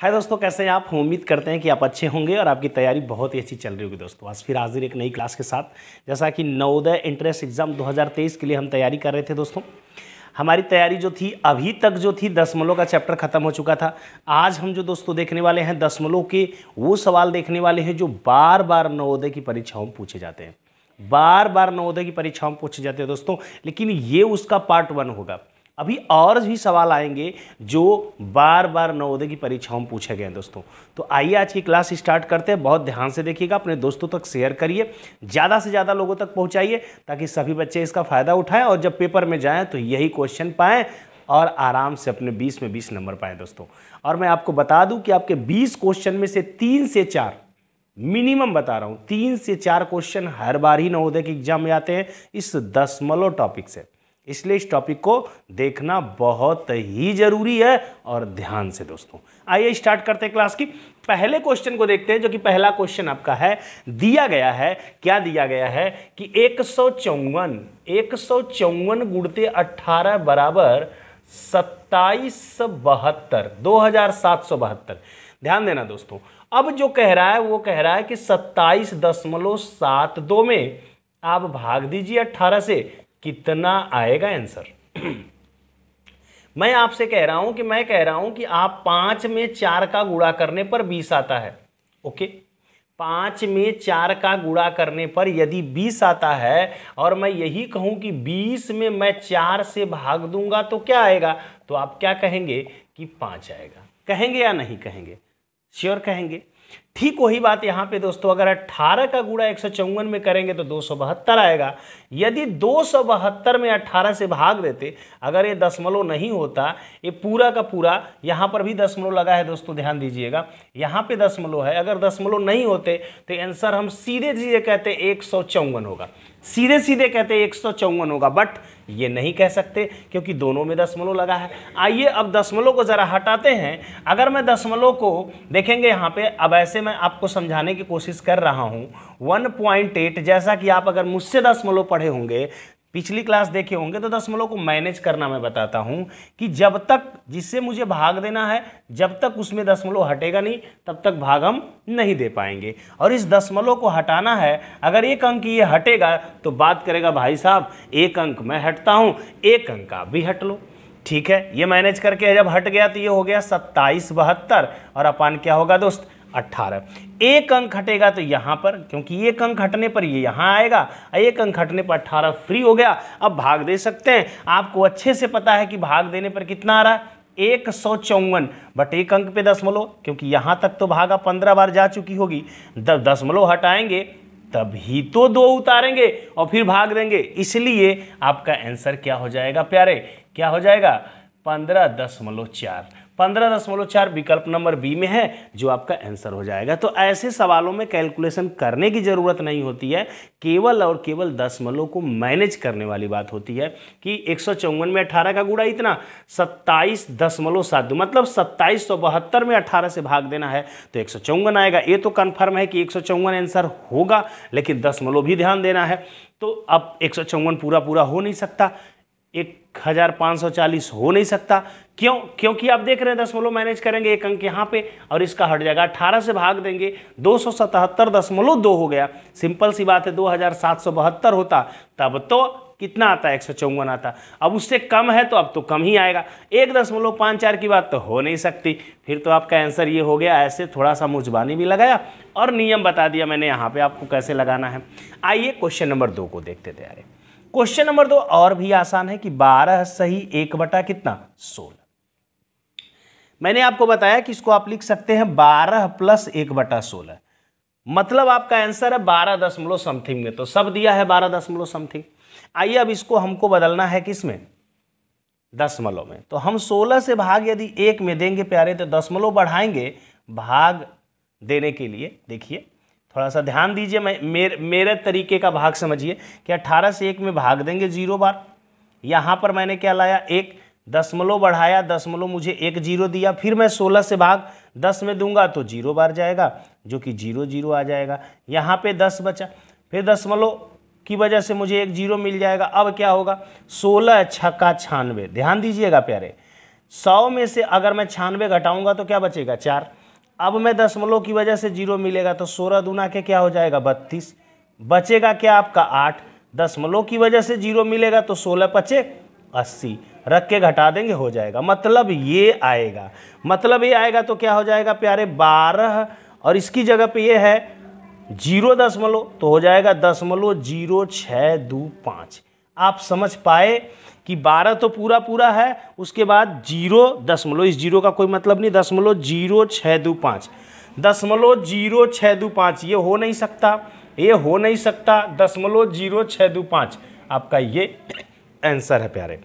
हाय दोस्तों कैसे हैं आप उम्मीद करते हैं कि आप अच्छे होंगे और आपकी तैयारी बहुत ही अच्छी चल रही होगी दोस्तों आज फिर हाजिर एक नई क्लास के साथ जैसा कि नवोदय इंट्रेंस एग्ज़ाम 2023 के लिए हम तैयारी कर रहे थे दोस्तों हमारी तैयारी जो थी अभी तक जो थी दसमलव का चैप्टर खत्म हो चुका था आज हम जो दोस्तों देखने वाले हैं दसमलव के वो सवाल देखने वाले हैं जो बार बार नवोदय की परीक्षाओं में पूछे जाते हैं बार बार नवोदय की परीक्षाओं में पूछे जाते हैं दोस्तों लेकिन ये उसका पार्ट वन होगा अभी और भी सवाल आएंगे जो बार बार नवोदय की परीक्षाओं में पूछे गए हैं दोस्तों तो आइए आज की क्लास स्टार्ट करते हैं बहुत ध्यान से देखिएगा अपने दोस्तों तक शेयर करिए ज़्यादा से ज़्यादा लोगों तक पहुँचाइए ताकि सभी बच्चे इसका फ़ायदा उठाएं और जब पेपर में जाएँ तो यही क्वेश्चन पाएँ और आराम से अपने बीस में बीस नंबर पाएँ दोस्तों और मैं आपको बता दूँ कि आपके बीस क्वेश्चन में से तीन से चार मिनिमम बता रहा हूँ तीन से चार क्वेश्चन हर बार ही नवोदय के एग्जाम में आते हैं इस दसमलव टॉपिक से इसलिए इस टॉपिक को देखना बहुत ही जरूरी है और ध्यान से दोस्तों आइए स्टार्ट करते हैं क्लास की पहले क्वेश्चन को देखते हैं जो कि पहला क्वेश्चन आपका है दिया गया है क्या दिया गया है कि एक सौ चौवन एक सौ चौवन गुड़ते अट्ठारह बराबर सत्ताईस बहत्तर दो हजार सात सौ बहत्तर ध्यान देना दोस्तों अब जो कह रहा है वो कह रहा है कि सत्ताईस दशमलव सात दो में आप भाग दीजिए अट्ठारह से कितना आएगा आंसर मैं आपसे कह रहा हूं कि मैं कह रहा हूं कि आप पांच में चार का गुड़ा करने पर बीस आता है ओके पांच में चार का गुड़ा करने पर यदि बीस आता है और मैं यही कहूं कि बीस में मैं चार से भाग दूंगा तो क्या आएगा तो आप क्या कहेंगे कि पांच आएगा कहेंगे या नहीं कहेंगे श्योर कहेंगे ठीक वही बात यहाँ पे दोस्तों अगर 18 का गुड़ा एक में करेंगे तो दो आएगा यदि दो में 18 से भाग देते अगर ये दशमलव नहीं होता ये पूरा का पूरा यहाँ पर भी दशमलव लगा है दोस्तों ध्यान दीजिएगा यहाँ पे दशमलव है अगर दशमलव नहीं होते तो आंसर हम सीधे सीधे कहते एक होगा सीधे सीधे कहते एक होगा बट ये नहीं कह सकते क्योंकि दोनों में दशमलव लगा है आइए अब दशमलव को ज़रा हटाते हैं अगर मैं दशमलव को देखेंगे यहाँ पे अब ऐसे मैं आपको समझाने की कोशिश कर रहा हूँ 1.8 जैसा कि आप अगर मुझसे दशमलव पढ़े होंगे पिछली क्लास देखे होंगे तो दशमलव को मैनेज करना मैं बताता हूं कि जब तक जिससे मुझे भाग देना है जब तक उसमें दशमलव हटेगा नहीं तब तक भाग हम नहीं दे पाएंगे और इस दशमलव को हटाना है अगर एक अंक ये हटेगा तो बात करेगा भाई साहब एक अंक मैं हटता हूँ एक अंक आप भी हट लो ठीक है ये मैनेज करके जब हट गया तो ये हो गया सत्ताईस बहत्तर और अपान क्या होगा दोस्त अट्ठारह एक अंक हटेगा तो यहाँ पर क्योंकि एक अंक हटने पर ये यहाँ आएगा एक अंक हटने पर अट्ठारह फ्री हो गया अब भाग दे सकते हैं आपको अच्छे से पता है कि भाग देने पर कितना आ रहा है एक सौ चौवन बट एक अंक पे मलो क्योंकि यहाँ तक तो भागा पंद्रह बार जा चुकी होगी जब दशमलव हटाएंगे तभी तो दो उतारेंगे और फिर भाग देंगे इसलिए आपका आंसर क्या हो जाएगा प्यारे क्या हो जाएगा पंद्रह दशमलव चार पंद्रह दशमलव चार विकल्प नंबर बी में है जो आपका आंसर हो जाएगा तो ऐसे सवालों में कैलकुलेशन करने की ज़रूरत नहीं होती है केवल और केवल दशमलव को मैनेज करने वाली बात होती है कि एक में अठारह का गुड़ा इतना सत्ताईस दशमलव सात मतलब सत्ताईस सौ बहत्तर में अठारह से भाग देना है तो एक आएगा ये तो कन्फर्म है कि एक आंसर होगा लेकिन दशमलव भी ध्यान देना है तो अब एक पूरा पूरा हो नहीं सकता एक हज़ार पाँच सौ चालीस हो नहीं सकता क्यों क्योंकि आप देख रहे हैं दशमलव मैनेज करेंगे एक अंक यहाँ पे और इसका हट जाएगा अठारह से भाग देंगे दो सौ सतहत्तर दशमलव दो हो गया सिंपल सी बात है दो हज़ार सात सौ बहत्तर होता तब तो कितना आता है एक सौ चौवन आता अब उससे कम है तो अब तो कम ही आएगा एक दशमलव पाँच चार की बात तो हो नहीं सकती फिर तो आपका आंसर ये हो गया ऐसे थोड़ा सा मुझबानी भी लगाया और नियम बता दिया मैंने यहाँ पे आपको कैसे लगाना है आइए क्वेश्चन नंबर दो को देखते थे क्वेश्चन नंबर दो और भी आसान है कि बारह सही एक बटा कितना सोलह मैंने आपको बताया कि इसको आप लिख सकते हैं बारह प्लस एक बटा सोलह मतलब आपका आंसर है बारह दशमलव समथिंग में तो सब दिया है बारह दशमलव समथिंग आइए अब इसको हमको बदलना है किसमें दशमलव में तो हम सोलह से भाग यदि एक में देंगे प्यारे तो दशमलव बढ़ाएंगे भाग देने के लिए देखिए थोड़ा सा ध्यान दीजिए मैं मेरे मेरे तरीके का भाग समझिए कि अट्ठारह से एक में भाग देंगे जीरो बार यहाँ पर मैंने क्या लाया एक दसमलव बढ़ाया दसमलव मुझे एक जीरो दिया फिर मैं सोलह से भाग दस में दूंगा तो जीरो बार जाएगा जो कि जीरो जीरो आ जाएगा यहाँ पे दस बचा फिर दसमलव की वजह से मुझे एक जीरो मिल जाएगा अब क्या होगा सोलह छक्का छानवे ध्यान दीजिएगा प्यारे सौ में से अगर मैं छानवे घटाऊंगा तो क्या बचेगा चार अब मैं दशमलव की वजह से जीरो मिलेगा तो सोलह दुना के क्या हो जाएगा बत्तीस बचेगा क्या आपका आठ दशमलव की वजह से जीरो मिलेगा तो सोलह पचे अस्सी रख के घटा देंगे हो जाएगा मतलब ये आएगा मतलब ये आएगा तो क्या हो जाएगा प्यारे बारह और इसकी जगह पे ये है जीरो दशमलव तो हो जाएगा दशमलव जीरो छः दो पाँच आप समझ पाए कि 12 तो पूरा पूरा है उसके बाद जीरो दशमलव इस जीरो का कोई मतलब नहीं दशमलव जीरो छः दो पाँच दशमलव जीरो छः दो पाँच ये हो नहीं सकता ये हो नहीं सकता दशमलव जीरो छः दो पाँच आपका ये आंसर है प्यारे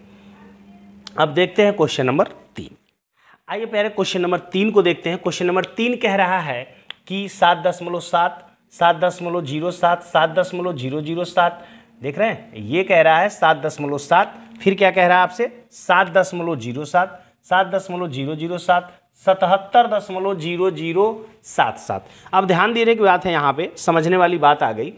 अब देखते हैं क्वेश्चन नंबर तीन आइए प्यारे क्वेश्चन नंबर तीन को देखते हैं क्वेश्चन नंबर तीन कह रहा है कि सात दशमलव सात सात दशमलव जीरो सात सात दशमलव जीरो जीरो सात देख रहे हैं ये कह रहा है सात दशमलव सात फिर क्या कह रहा है आपसे सात दशमलव जीरो सात सात दशमलव जीरो जीरो सात सतहत्तर दशमलव जीरो जीरो सात सात अब ध्यान देने की बात है यहाँ पे समझने वाली बात आ गई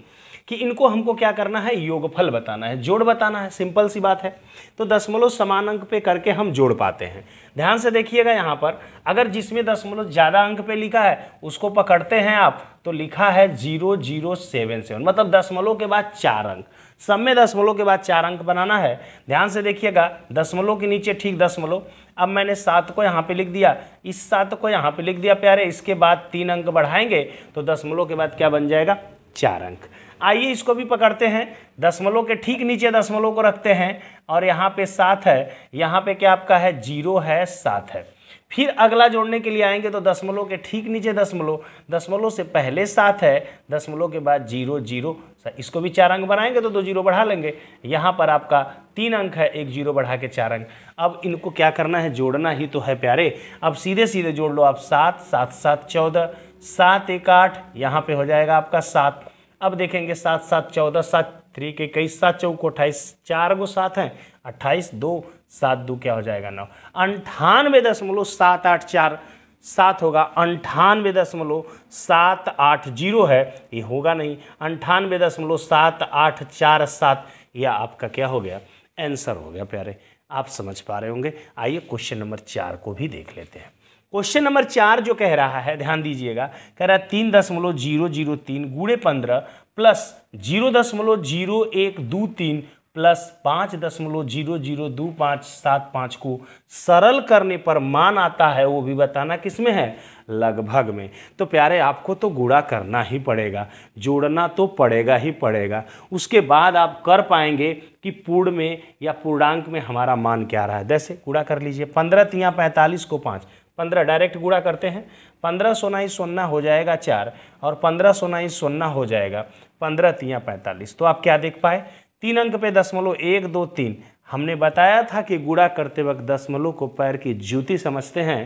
कि इनको हमको क्या करना है योगफल बताना है जोड़ बताना है सिंपल सी बात है तो दशमलव समान अंक पे करके हम जोड़ पाते हैं ध्यान से देखिएगा यहाँ पर अगर जिसमें दशमलव ज़्यादा अंक पे लिखा है उसको पकड़ते हैं आप तो लिखा है जीरो जीरो सेवन सेवन मतलब दशमलव के बाद चार अंक सब में दशमलव के बाद चार अंक बनाना है ध्यान से देखिएगा दशमलव के नीचे ठीक दशमलव अब मैंने सात को यहाँ पे लिख दिया इस सात को यहाँ पे लिख दिया प्यारे इसके बाद तीन अंक बढ़ाएंगे तो दशमलव के बाद क्या बन जाएगा चार अंक आइए इसको भी पकड़ते हैं दशमलव के ठीक नीचे दशमलव को रखते हैं और यहाँ पे सात है यहाँ पे क्या आपका है जीरो है सात है फिर अगला जोड़ने के लिए आएंगे तो दशमलव के ठीक नीचे दशमलव दशमलव से पहले सात है दशमलव के बाद जीरो जीरो सर तो इसको भी चार अंक बनाएंगे तो दो जीरो बढ़ा लेंगे यहाँ पर आपका तीन अंक है एक जीरो बढ़ा के चार अंक अब इनको क्या करना है जोड़ना ही तो है प्यारे अब सीधे सीधे जोड़ लो आप सात सात सात चौदह सात एक आठ यहाँ पे हो जाएगा आपका सात अब देखेंगे सात सात चौदह सात थ्री के कई सात चौको अट्ठाईस चार गो सात हैं अट्ठाईस दो सात दो क्या हो जाएगा नौ अंठानवे दशमलव सात आठ चार सात होगा अंठानवे दशमलव सात आठ जीरो है ये होगा नहीं अंठानवे दशमलव सात आठ चार सात यह आपका क्या हो गया आंसर हो गया प्यारे आप समझ पा रहे होंगे आइए क्वेश्चन नंबर चार को भी देख लेते हैं क्वेश्चन नंबर चार जो कह रहा है ध्यान दीजिएगा कह रहा है तीन दशमलव जीरो जीरो तीन गुड़े पंद्रह प्लस जीरो दशमलव जीरो एक दो तीन प्लस पाँच दशमलव जीरो जीरो दो पाँच सात पाँच को सरल करने पर मान आता है वो भी बताना किस में है लगभग में तो प्यारे आपको तो गुड़ा करना ही पड़ेगा जोड़ना तो पड़ेगा ही पड़ेगा उसके बाद आप कर पाएंगे कि पूर्ण में या पूर्णांक में हमारा मान क्या रहा है जैसे गुड़ा कर लीजिए पंद्रह तिया पैंतालीस को पाँच पंद्रह डायरेक्ट गुड़ा करते हैं पंद्रह सोना ही सोना हो जाएगा चार और पंद्रह सोना ही सोना हो जाएगा पंद्रह तिया पैंतालीस तो आप क्या देख पाए तीन अंक पे दशमलव एक दो तीन हमने बताया था कि गुड़ा करते वक्त दशमलव को पैर की जूती समझते हैं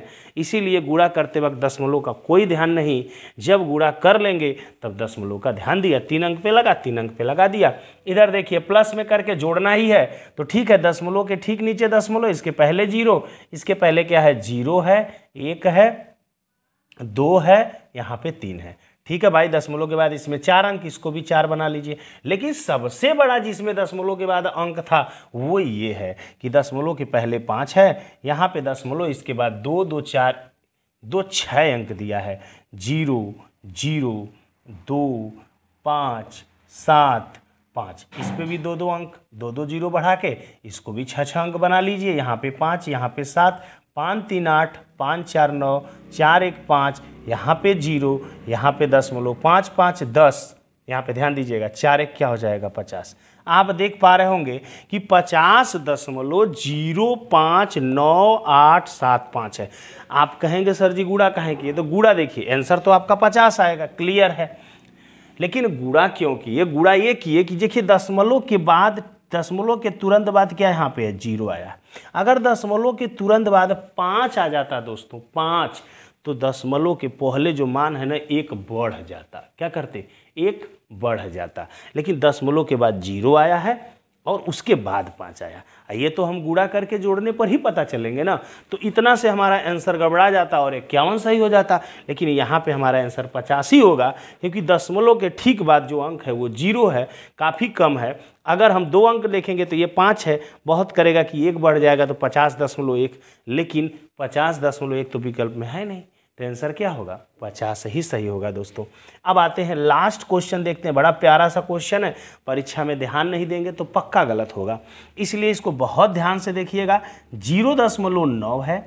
इसीलिए गुड़ा करते वक्त दशमलव का कोई ध्यान नहीं जब गुड़ा कर लेंगे तब दशमलव का ध्यान दिया तीन अंक पे लगा तीन अंक पे लगा दिया इधर देखिए प्लस में करके जोड़ना ही है तो ठीक है दशमलव के ठीक नीचे दशमलव इसके पहले जीरो इसके पहले क्या है जीरो है एक है दो है यहाँ पे तीन है ठीक है भाई दसमलों के बाद इसमें चार अंक इसको भी चार बना लीजिए लेकिन सबसे बड़ा जिसमें दसमलों के बाद अंक था वो ये है कि दशमलव के पहले पाँच है यहाँ पे दशमलव इसके बाद दो दो चार दो छः अंक दिया है जीरो जीरो दो पाँच सात पाँच इस पर भी दो दो अंक दो दो जीरो बढ़ा के इसको भी छः छः अंक बना लीजिए यहाँ पे पाँच यहाँ पे सात पाँच तीन आठ पाँच चार नौ चार एक पाँच यहाँ पे जीरो यहाँ पे मोलो पाँच पाँच दस यहाँ पे ध्यान दीजिएगा चार एक क्या हो जाएगा पचास आप देख पा रहे होंगे कि पचास दशमलव जीरो पाँच नौ आठ सात पाँच है आप कहेंगे सर जी गुड़ा कहें कि तो गुड़ा देखिए आंसर तो आपका पचास आएगा क्लियर है लेकिन गुड़ा क्यों किए गुड़ा ये किए कि देखिए दशमलव के बाद दशमलव के तुरंत बाद क्या यहाँ पे है जीरो आया अगर दशमलव के तुरंत बाद पाँच आ जाता दोस्तों पाँच तो दशमलव के पहले जो मान है ना एक बढ़ जाता क्या करते एक बढ़ जाता लेकिन दशमलव के बाद जीरो आया है और उसके बाद पाँच आया ये तो हम गुड़ा करके जोड़ने पर ही पता चलेंगे ना तो इतना से हमारा आंसर गड़बड़ा जाता और इक्यावन सही हो जाता लेकिन यहाँ पे हमारा आंसर पचासी होगा क्योंकि दशमलव के ठीक बाद जो अंक है वो जीरो है काफ़ी कम है अगर हम दो अंक देखेंगे तो ये पाँच है बहुत करेगा कि एक बढ़ जाएगा तो पचास एक लेकिन पचास एक तो विकल्प में है नहीं तो आंसर क्या होगा पचास ही सही होगा दोस्तों अब आते हैं लास्ट क्वेश्चन देखते हैं बड़ा प्यारा सा क्वेश्चन है परीक्षा में ध्यान नहीं देंगे तो पक्का गलत होगा इसलिए इसको बहुत ध्यान से देखिएगा जीरो दशमलव नौ है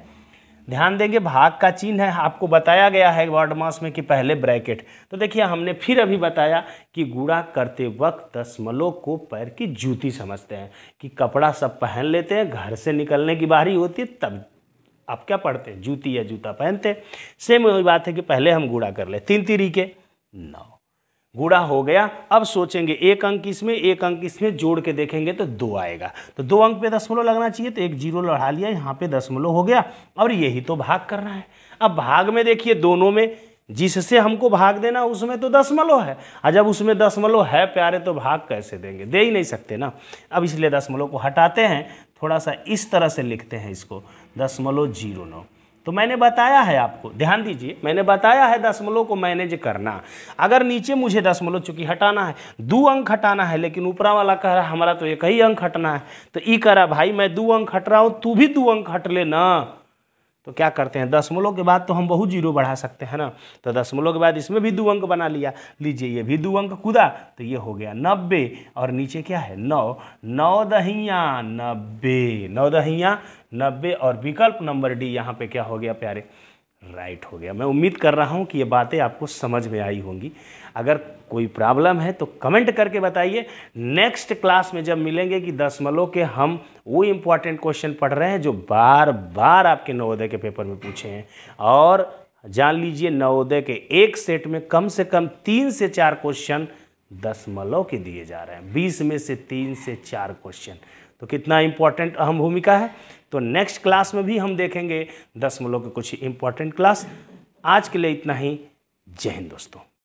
ध्यान देंगे भाग का चिन्ह है आपको बताया गया है वर्ड मास में कि पहले ब्रैकेट तो देखिए हमने फिर अभी बताया कि गुड़ा करते वक्त दशमलव को पैर की जूती समझते हैं कि कपड़ा सब पहन लेते हैं घर से निकलने की बारी होती है तब आप क्या पढ़ते जूती या जूता पहनते सेम वही बात है कि पहले हम गुड़ा कर ले तीन तीरी के नौ गुड़ा हो गया अब सोचेंगे एक अंक इसमें एक अंक इसमें जोड़ के देखेंगे तो दो आएगा तो दो अंक पे दशमलव लगना चाहिए तो एक जीरो लड़ा लिया यहाँ पे दशमलव हो गया और यही तो भाग करना है अब भाग में देखिए दोनों में जिससे हमको भाग देना उसमें तो दशमलव है और जब उसमें दशमलव है प्यारे तो भाग कैसे देंगे दे ही नहीं सकते ना अब इसलिए दशमलव को हटाते हैं थोड़ा सा इस तरह से लिखते हैं इसको दशमलव जीरो नौ तो मैंने बताया है आपको ध्यान दीजिए मैंने बताया है दशमलव को मैनेज करना अगर नीचे मुझे दशमलव चूंकि हटाना है दो अंक हटाना है लेकिन ऊपरा वाला कह रहा है हमारा तो एक ही अंक हटना है तो ई करा भाई मैं दो अंक हट रहा हूँ तू भी दो अंक हट ले ना तो क्या करते हैं दशमलव के बाद तो हम बहुत जीरो बढ़ा सकते हैं ना तो दशमलव के बाद इसमें भी दो अंक बना लिया लीजिए ये भी दो अंक कूदा तो ये हो गया नब्बे और नीचे क्या है नौ नौ दहिया नब्बे नौ दहिया नब्बे और विकल्प नंबर डी यहाँ पे क्या हो गया प्यारे राइट right हो गया मैं उम्मीद कर रहा हूँ कि ये बातें आपको समझ में आई होंगी अगर कोई प्रॉब्लम है तो कमेंट करके बताइए नेक्स्ट क्लास में जब मिलेंगे कि दशमलव के हम वो इम्पॉर्टेंट क्वेश्चन पढ़ रहे हैं जो बार बार आपके नवोदय के पेपर में पूछे हैं और जान लीजिए नवोदय के एक सेट में कम से कम तीन से चार क्वेश्चन मलों के दिए जा रहे हैं बीस में से तीन से चार क्वेश्चन तो कितना इम्पोर्टेंट अहम भूमिका है तो नेक्स्ट क्लास में भी हम देखेंगे दस मलों के कुछ इम्पोर्टेंट क्लास आज के लिए इतना ही जय हिंद दोस्तों